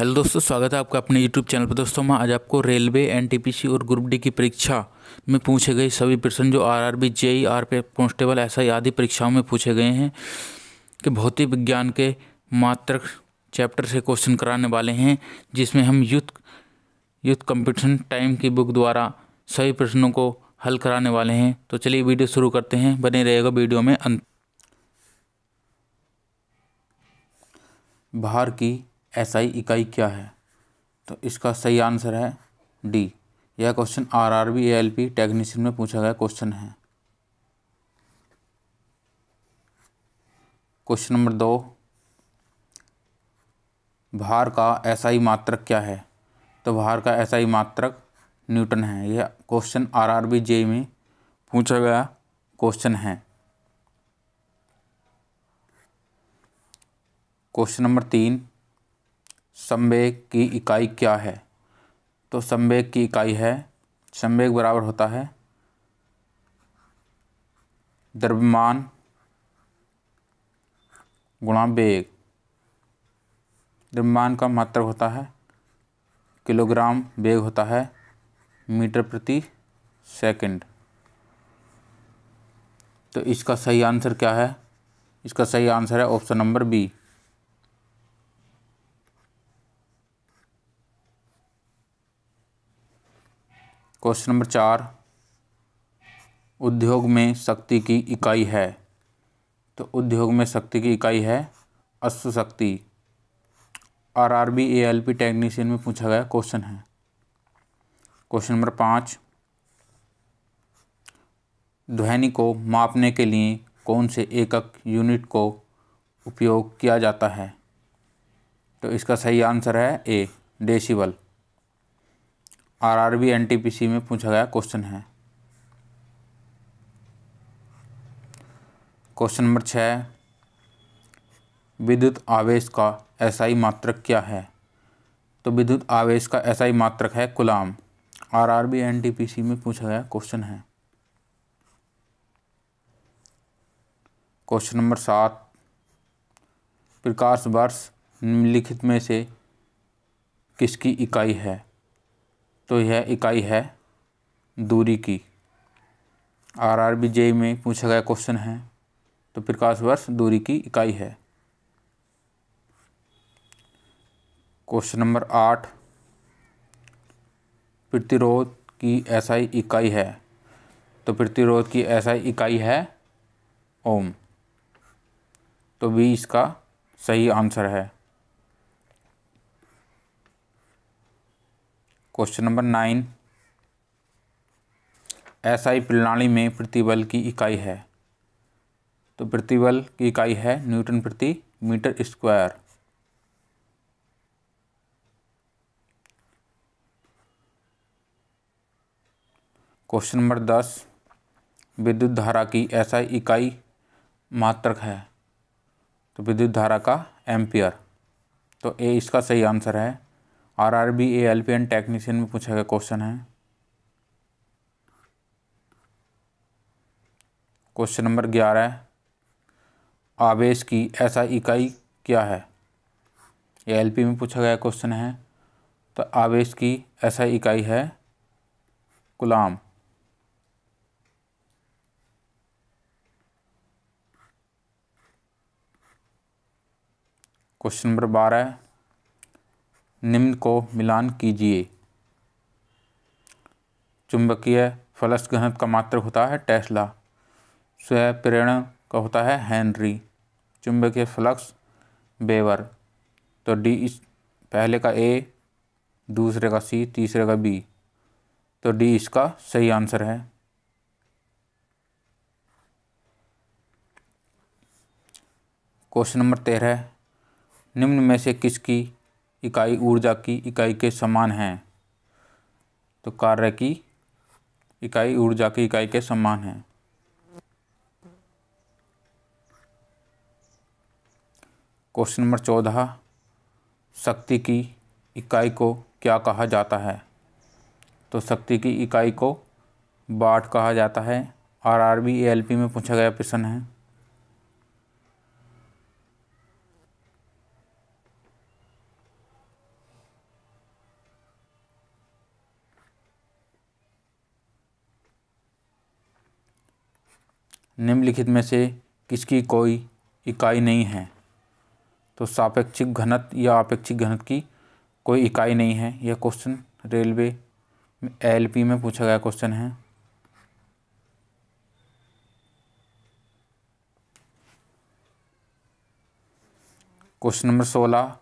hello दोस्तों स्वागत है आपका अपने यूट्यूब चैनल पर दोस्तों मैं आज आपको रेलवे एनटीपीसी और ग्रुप डी की परीक्षा में पूछे गए सभी प्रश्न जो RRB JE R RPF constable ऐसा आदि परीक्षाओं में पूछे गए हैं कि भौतिक विज्ञान के मात्र चैप्टर से क्वेश्चन कराने वाले हैं जिसमें हम यूथ यूथ कंपटीशन टाइम की बुक द्वारा सभी प्रश्नों को हल कराने वाले हैं तो चलिए वीडियो शुरू करते हैं बने रहेगा वीडियो में अंत बाहर की एसआई इकाई क्या है तो इसका सही आंसर है डी यह question R R B L P technician में पूछा गया क्वेश्चन है क्वेश्चन नंबर दो भार का एसआई मात्रक क्या है तो भार का एसआई मात्रक न्यूटन है यह question R R B J में पूछा गया क्वेश्चन है क्वेश्चन नंबर तीन संवेग की इकाई क्या है तो संवेग की इकाई है संवेग बराबर होता है द्रव्यमान गुणा वेग द्रव्यमान का मात्रक होता है किलोग्राम वेग होता है मीटर प्रति सेकंड तो इसका सही आंसर क्या है इसका सही आंसर है option number B question number चार उद्योग में शक्ति की इकाई है तो उद्योग में शक्ति की इकाई है अश्व शक्ति R R B A L P technician में पूछा गया क्वेश्चन है क्वेश्चन नंबर पाँच ध्वनि को मापने के लिए कौन से एकक यूनिट को उपयोग किया जाता है तो इसका सही आंसर है ए डेसिबल आरआरबी एनटीपीसी में पूछा गया क्वेश्चन है क्वेश्चन नंबर छ विद्युत आवेश का एसआई मात्रक क्या है तो विद्युत आवेश का एसआई मात्रक है गुलाम आरआरबी एनटीपीसी में पूछा गया क्वेश्चन है क्वेश्चन नंबर सात प्रकाश वर्ष निम्नलिखित में से किसकी इकाई है तो यह इकाई है दूरी की आर आर बी जे में पूछा गया क्वेश्चन है तो प्रकाश वर्ष दूरी की इकाई है क्वेश्चन नंबर आठ प्रतिरोध की ही इकाई है तो प्रतिरोध की ही इकाई है ओम तो भी इसका सही आंसर है क्वेश्चन नंबर नाइन एसआई प्रणाली में प्रतिबल की इकाई है तो प्रतिबल की इकाई है न्यूटन प्रति मीटर स्क्वायर क्वेश्चन नंबर दस विद्युत धारा की एसआई इकाई मात्रक है तो विद्युत धारा का एम्पियर तो ए इसका सही आंसर है R R B A L P N technician में पूछा गया क्वेश्चन है क्वेश्चन नंबर ग्यारह आवेश की ऐसा इकाई क्या है ए एल में पूछा गया क्वेश्चन है तो आवेश की ऐसा इकाई है गुलाम क्वेश्चन नंबर बारह निम्न को मिलान कीजिए चुंबकीय फलस गहन का मात्र होता है टेस्ला स्वयं प्रेरण का होता है हेनरी चुंबकीय फ्लक्स बेवर तो डी इस पहले का ए दूसरे का सी तीसरे का बी तो डी इसका सही आंसर है क्वेश्चन नंबर तेरह निम्न में से किसकी इकाई ऊर्जा की इकाई के समान हैं तो कार्य की इकाई ऊर्जा की इकाई के समान है क्वेश्चन नंबर चौदह शक्ति की इकाई को क्या कहा जाता है तो शक्ति की इकाई को बाट कहा जाता है आरआरबी एलपी में पूछा गया प्रश्न है निम्नलिखित में से किसकी कोई इकाई नहीं है तो सापेक्षिक घनत्व या अपेक्षिक घनत्व की कोई इकाई नहीं है यह क्वेश्चन रेलवे एलपी में पूछा गया क्वेश्चन है क्वेश्चन नंबर सोलह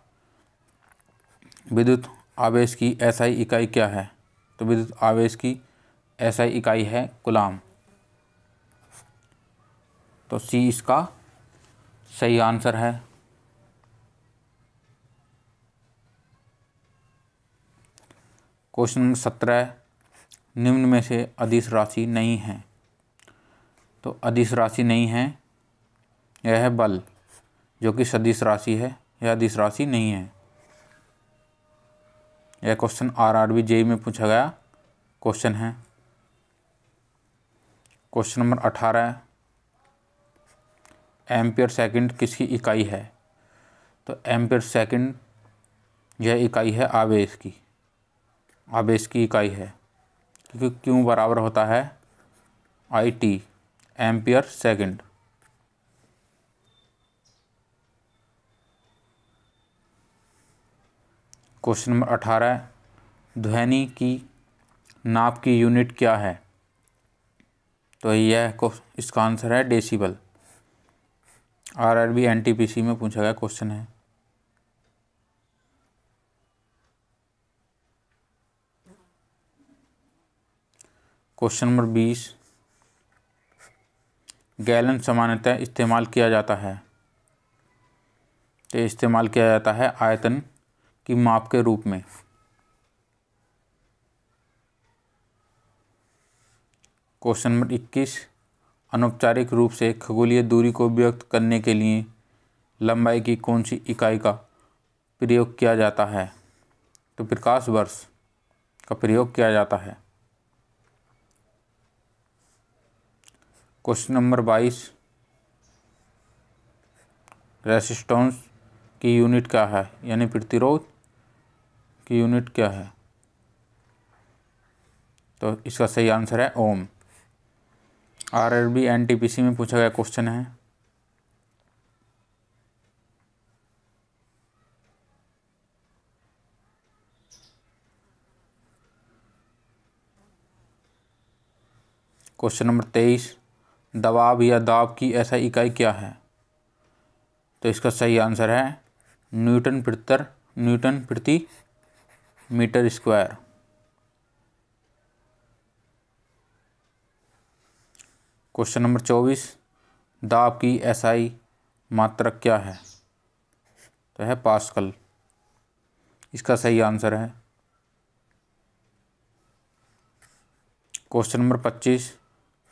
विद्युत आवेश की एसआई इकाई क्या है तो विद्युत आवेश की एसआई इकाई है गुलाम तो सी इसका सही आंसर है क्वेश्चन सत्रह निम्न में से अधिस राशि नहीं है तो अधिस राशि नहीं है यह है बल जो कि सदिश राशि है यह अधिस राशि नहीं है यह question R R B JE में पूछा गया क्वेश्चन है क्वेश्चन नंबर अठारह एम्पियर सेकंड किसकी इकाई है तो एम्पियर सेकंड यह इकाई है आवेश की आवेश की इकाई है क्योंकि क्यों बराबर होता है I T ampere second question number अठारह ध्वनि की नाप की यूनिट क्या है तो यह इसका आंसर है डेसिबल आरआरबी एनटीपीसी में पूछा गया क्वेश्चन है क्वेश्चन नंबर बीस गैलन सामान्यतः इस्तेमाल किया जाता है तो इस्तेमाल किया जाता है आयतन की माप के रूप में क्वेश्चन नंबर इक्कीस अनौपचारिक रूप से खगोलीय दूरी को व्यक्त करने के लिए लंबाई की कौन सी इकाई का प्रयोग किया जाता है तो प्रकाश वर्ष का प्रयोग किया जाता है क्वेश्चन नंबर बाईस रेसिस्टेंस की यूनिट क्या है यानी प्रतिरोध की यूनिट क्या है तो इसका सही आंसर है ओम आरआरबी पी सी में पूछा गया क्वेश्चन है क्वेश्चन नंबर तेईस दबाव या दाब की ऐसा इकाई क्या है तो इसका सही आंसर है न्यूटन प्रतर न्यूटन प्रति मीटर स्क्वायर क्वेश्चन नंबर चौबीस दाब की एसआई मात्रक क्या है तो है पास्कल इसका सही आंसर है क्वेश्चन नंबर पच्चीस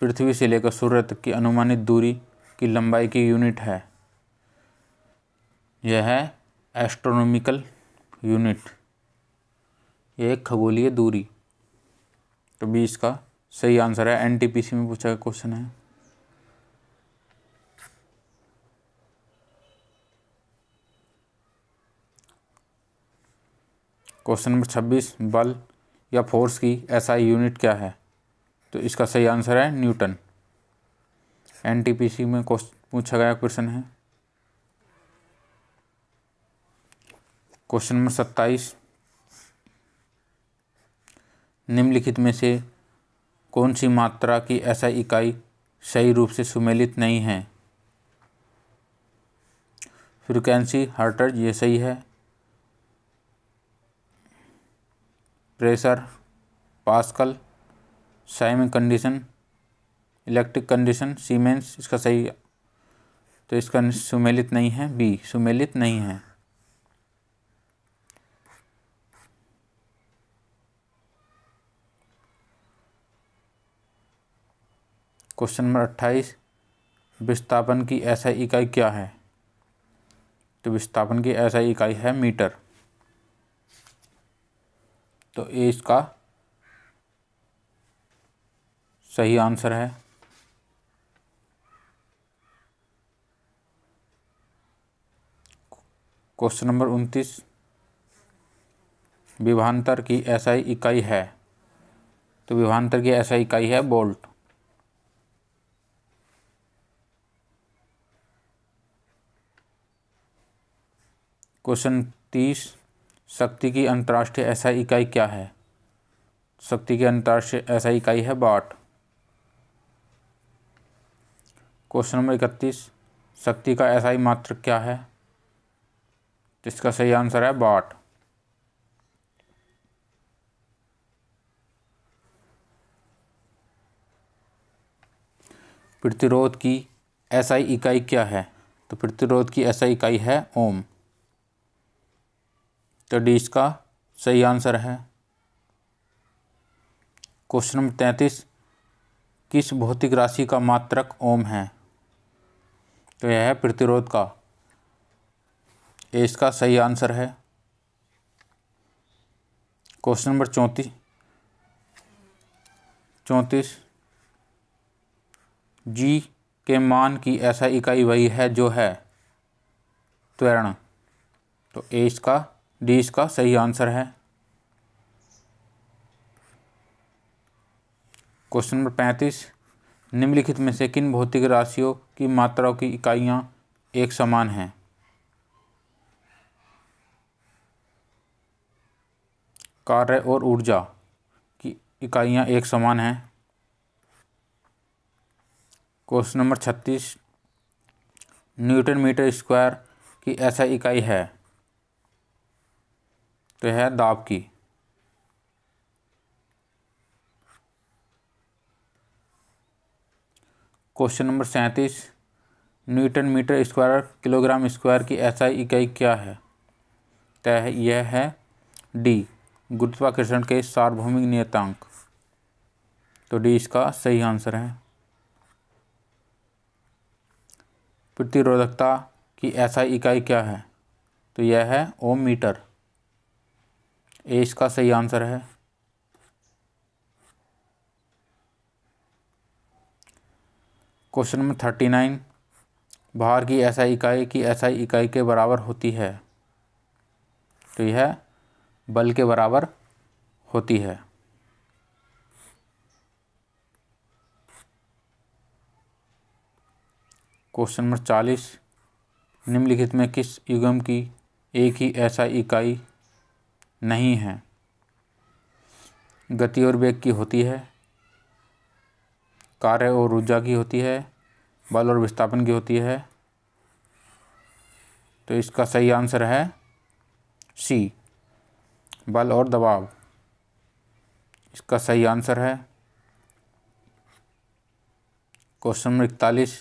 पृथ्वी से लेकर सूर्य तक की अनुमानित दूरी की लंबाई की यूनिट है यह है एस्ट्रोनॉमिकल यूनिट यह खगोलीय दूरी तो बीस का सही आंसर है एनटीपीसी में पूछा गया क्वेश्चन है क्वेश्चन नंबर छब्बीस बल या फोर्स की ऐसा यूनिट क्या है तो इसका सही आंसर है न्यूटन एनटीपीसी में पूछा गया क्वेश्चन है क्वेश्चन नंबर सत्ताईस निम्नलिखित में से कौन सी मात्रा की ऐसा इकाई सही रूप से सुमेलित नहीं है फ्रिक्वेंसी हर्टर्ज ये सही है प्रेशर पास्कल साइमिंग कंडीशन इलेक्ट्रिक कंडीशन सीमेंस इसका सही तो इसका सुमेलित नहीं है बी सुमेलित नहीं है क्वेश्चन नंबर अट्ठाईस विस्थापन की ऐसा इकाई क्या है तो विस्थापन की ऐसा इकाई है मीटर तो ए इसका सही आंसर है क्वेश्चन नंबर उनतीस विभांतर की ऐसा इकाई है तो विभांतर की ऐसा इकाई है बोल्ट क्वेश्चन तीस शक्ति की अंतर्राष्ट्रीय ऐसा इकाई क्या है शक्ति की अंतर्राष्ट्रीय ऐसा इकाई है बाट क्वेश्चन नंबर इकतीस शक्ति का ऐसा ही मात्र क्या है जिसका सही आंसर है बाट प्रतिरोध की ही इकाई क्या है तो प्रतिरोध की ऐसा इकाई है ओम तो डी इसका सही आंसर है क्वेश्चन नंबर तैंतीस किस भौतिक राशि का मात्रक ओम है तो यह है प्रतिरोध का ये इसका सही आंसर है क्वेश्चन नंबर चौंतीस चौंतीस जी के मान की ऐसा इकाई वही है जो है त्वरण तो ए इसका डी इसका सही आंसर है क्वेश्चन नंबर पैंतीस निम्नलिखित में से किन भौतिक राशियों की मात्राओं की इकाइयाँ एक समान हैं कार्य और ऊर्जा की इकाइयाँ एक समान हैं क्वेश्चन नंबर छत्तीस न्यूटन मीटर स्क्वायर की ऐसा इकाई है तो है दाब की क्वेश्चन नंबर सैंतीस Newton metre square kilogram square की एसआई इकाई क्या है तय यह है डी गुरुत्वाकर्षण के सार्वभौमिक नियतांक तो डी इसका सही आंसर है प्रतिरोधकता की एसआई इकाई क्या है तो यह है ओम मीटर ए इसका सही आंसर है क्वेश्चन नंबर थर्टी नाइन बाहर की ऐसा इकाई की ऐसा इकाई के बराबर होती है तो यह बल के बराबर होती है क्वेश्चन नंबर चालीस निम्नलिखित में किस युगम की एक ही ऐसा इकाई नहीं है गति और वेग की होती है कार्य और ऊर्जा की होती है बल और विस्थापन की होती है तो इसका सही आंसर है सी बल और दबाव इसका सही आंसर है क्वेश्चन नंबर इकतालीस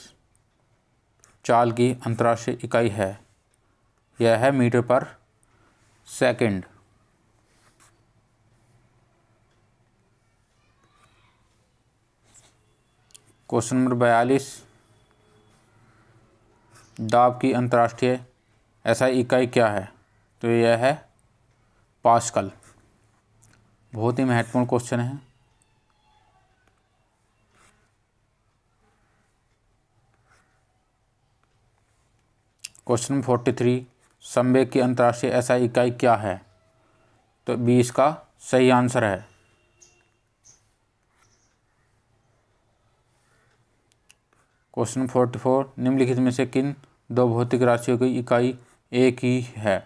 चाल की अंतर्राष्ट्रीय इकाई है यह है मीटर पर सेकंड क्वेश्चन नंबर बयालीस दाब की अंतर्राष्ट्रीय ऐसा इकाई क्या है तो यह है पास्कल बहुत ही महत्वपूर्ण क्वेश्चन है क्वेश्चन नंबर फोर्टी थ्री संवेद की अंतर्राष्ट्रीय ऐसा इकाई क्या है तो बी इसका सही आंसर है क्वेश्चन फोर्टी फोर निम्नलिखित में से किन दो भौतिक राशियों की इकाई एक ही है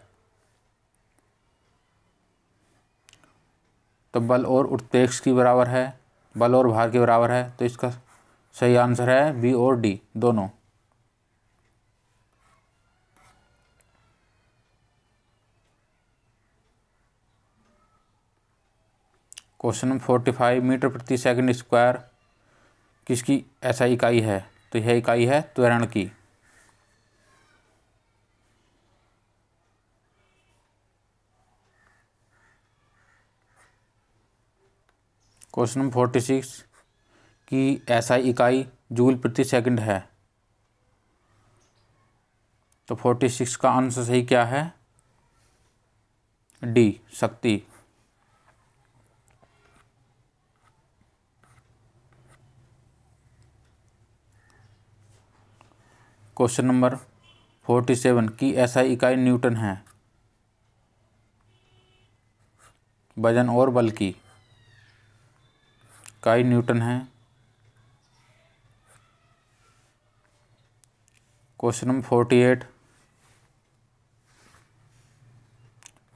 तो बल और उत्तेक्ष की बराबर है बल और भार के बराबर है तो इसका सही आंसर है बी और डी दोनों क्वेश्चन फोर्टी फाइव मीटर प्रति सेकंड स्क्वायर किसकी ऐसा इकाई है तो यह इकाई है त्वरण की क्वेश्चन नंबर फोर्टी सिक्स की ऐसा इकाई जूल प्रति सेकंड है तो फोर्टी सिक्स का आंसर सही क्या है डी शक्ति क्वेश्चन नंबर फोर्टी सेवन की ऐसा इकाई न्यूटन है वजन और बल की इकाई न्यूटन है क्वेश्चन नंबर फोर्टी एट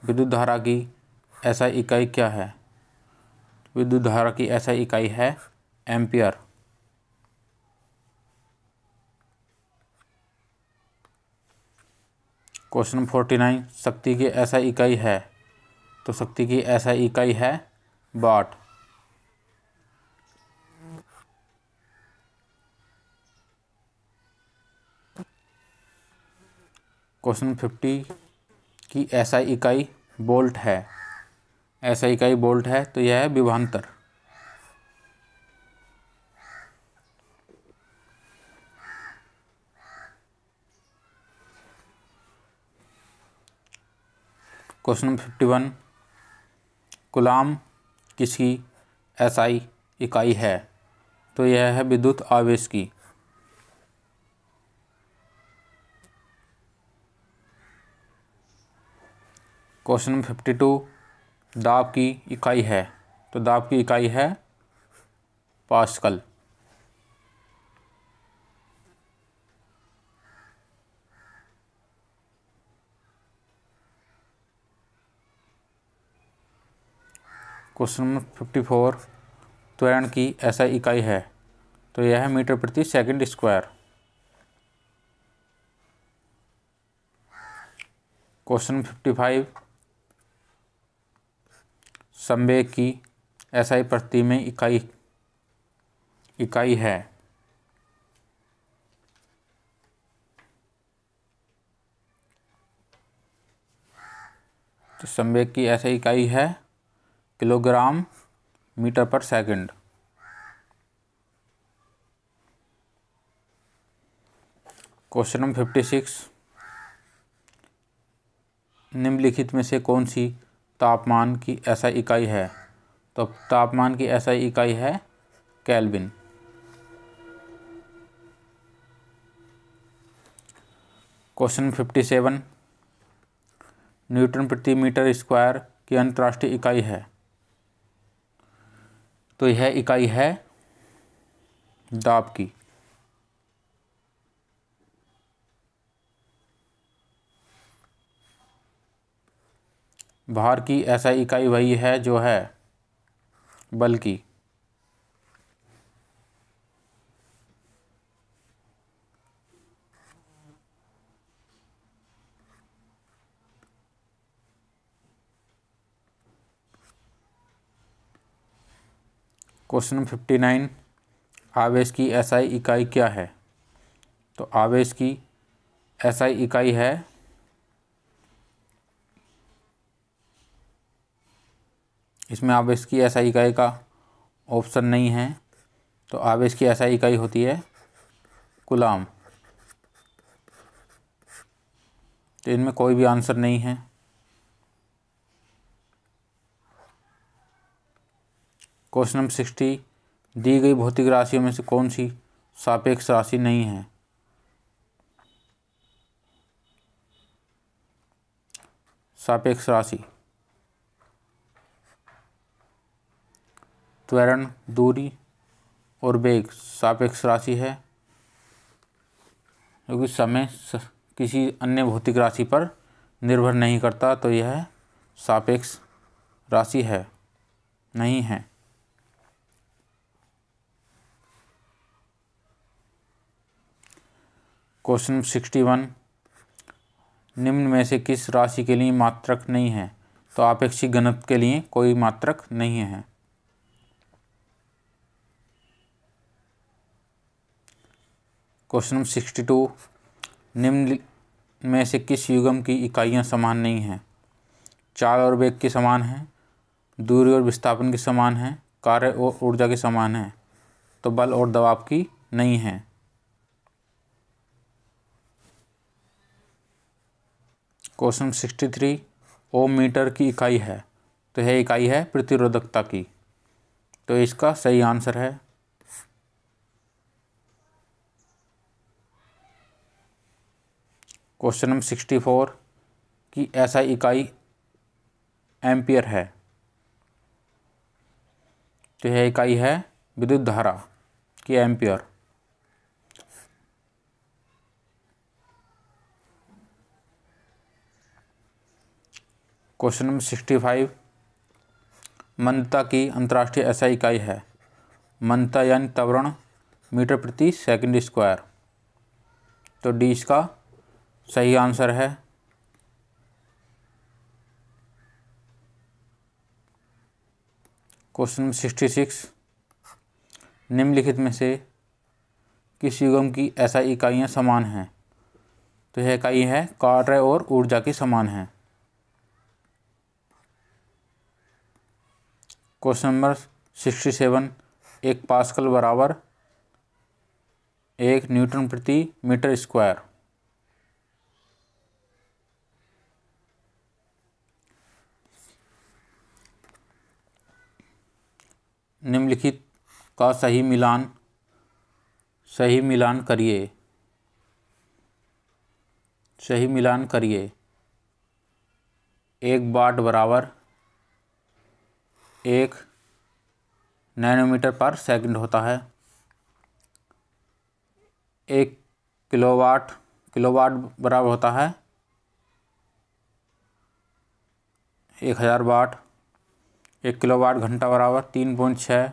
विद्युत धारा की ऐसा इकाई क्या है विद्युत धारा की ऐसा इकाई है एम्पियर क्वेश्चन फोर्टी नाइन शक्ति की ऐसा इकाई है तो शक्ति की ऐसा इकाई है बाट क्वेश्चन फिफ्टी की ऐसा इकाई बोल्ट है ऐसा इकाई बोल्ट है तो यह है विभांतर question number fifty one coulomb किसकी एसआई इकाई है तो यह है विद्युत आवेश की क्वेश्चन नंबर फिफ्टी टू दाब की इकाई है तो दाब की इकाई है pascal question number fifty four त्वरण की ऐसा इकाई है तो यह है मीटर प्रति second square question fifty five संवेद की ही प्रति में इकाई इकाई है तो संवेद की ऐसा इकाई है किलोग्राम मीटर पर second question number fifty six निम्नलिखित में से कौन सी तापमान की ऐसा इकाई है तो तापमान की ऐसा इकाई है kelvin question fifty seven Newton प्रति मीटर स्क्वायर की अंतर्राष्ट्रीय इकाई है तो यह इकाई है दाब की भार की ऐसा इकाई वही है जो है बल्कि क्वेश्चन फिफ्टी नाइन आवेश की एसआई इकाई क्या है तो आवेश की एसआई इकाई है इसमें आवेश की एसआई इकाई का ऑप्शन नहीं है तो आवेश की एसआई इकाई होती है गुलाम तो इनमें कोई भी आंसर नहीं है क्वेश्चन नंबर सिक्सटी दी गई भौतिक राशियों में से कौन सी सापेक्ष राशि नहीं है सापेक्ष राशि त्वरण दूरी और वेग सापेक्ष राशि है क्योंकि समय किसी अन्य भौतिक राशि पर निर्भर नहीं करता तो यह सापेक्ष राशि है नहीं है क्वेश्चन सिक्सटी वन निम्न में से किस राशि के लिए मात्रक नहीं है तो आपेक्षिक घनत्व के लिए कोई मात्रक नहीं है क्वेश्चन नंबर सिक्सटी टू निम्न में से किस युगम की इकाइयाँ समान नहीं हैं चाल और वेग के समान हैं दूरी और विस्थापन के समान हैं कार्य और ऊर्जा के समान हैं तो बल और दबाव की नहीं है question sixty three ohm metre की इकाई है तो यह इकाई है प्रतिरोधकता की तो इसका सही आंसर है क्वेश्चन नंबर सिक्सटी फोर की ऐसा इकाई एम्पियर है तो यह इकाई है विद्युत धारा की ampere question number sixty five मंदता की अंतर्राष्ट्रीय ऐसा इकाई है मंदता यानी तवरण मीटर प्रति सेकंड स्क्वायर तो डी इसका सही आंसर है क्वेश्चन नंबर सिक्सटी सिक्स निम्नलिखित में से किस युगम की ऐसा इकाइयाँ समान हैं तो यह इकाई है कार्य और ऊर्जा की समान है क्वेश्चन नंबर सिक्सटी सेवन एक पास्कल बराबर एक न्यूटन प्रति मीटर स्क्वायर निम्नलिखित का सही मिलान सही मिलान करिए सही मिलान करिए एक बाट बराबर एक नैनोमीटर पर सेकंड होता है एक किलोवाट किलोवाट बराबर होता है एक हज़ार वाट एक किलोवाट घंटा बराबर तीन पॉइंट छः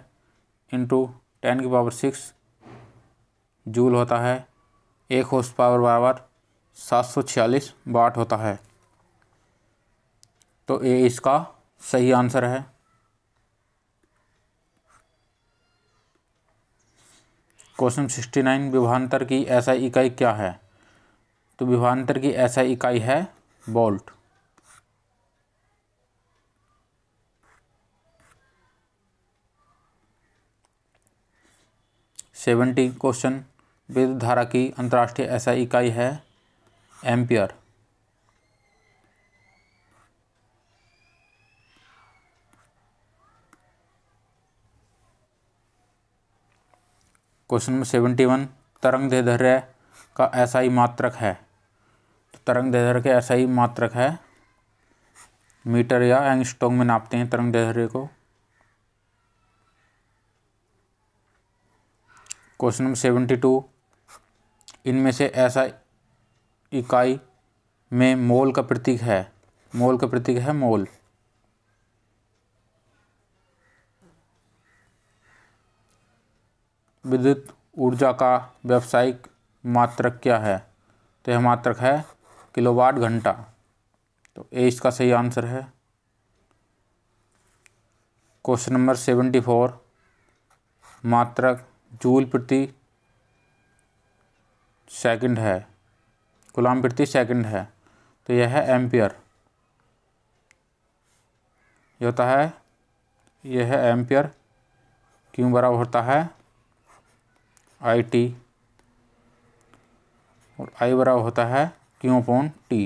इंटू टेन की पावर सिक्स जूल होता है एक होस पावर बराबर सात सौ छियालीस वाट होता है तो ये इसका सही आंसर है क्वेश्चन सिक्सटी नाइन विभांतर की ऐसा इकाई क्या है तो विभांतर की ऐसा इकाई है बोल्ट सेवेंटी क्वेश्चन विद्युत धारा की अंतर्राष्ट्रीय ऐसा इकाई है ampere question number seventy one तरंग दैर्ध्य का ऐसा ही मात्रक है तो तरंग दैर्ध्य का ही मात्रक है मीटर या एंगस्टोंग में नापते हैं तरंग दैर्ध्य को क्वेश्चन नंबर सेवेंटी टू इनमें से ऐसा इकाई में मोल का प्रतीक है मोल का प्रतीक है मोल विद्युत ऊर्जा का व्यावसायिक मात्रक क्या है तो यह मात्रक है किलोवाट घंटा तो ए इसका सही आंसर है क्वेश्चन नंबर सेवेंटी फोर मात्रक जूल प्रति सेकंड है गुलाम प्रति सेकंड है तो यह है एम्पियर यह होता है यह है एम्पियर क्यों बराबर होता है आई टी और आई बराबर होता है क्यू पोन टी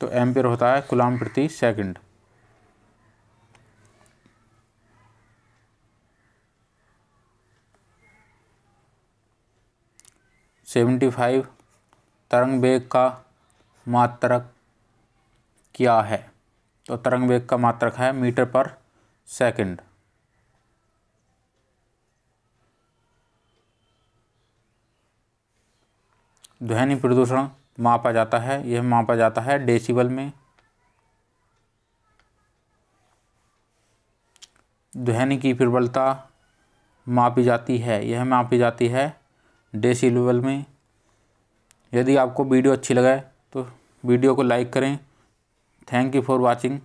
तो एम्पेयर होता है गुलाम प्रति सेकंड सेवेंटी फाइव तरंग बेग का मात्रक क्या है तो तरंग बेग का मात्रक है मीटर पर सेकंड ध्वनि प्रदूषण मापा जाता है यह मापा जाता है डेसिबल में ध्वनि की प्रबलता मापी जाती है यह मापी जाती है डेसिबल में यदि आपको वीडियो अच्छी लगे तो वीडियो को लाइक करें थैंक यू फॉर वाचिंग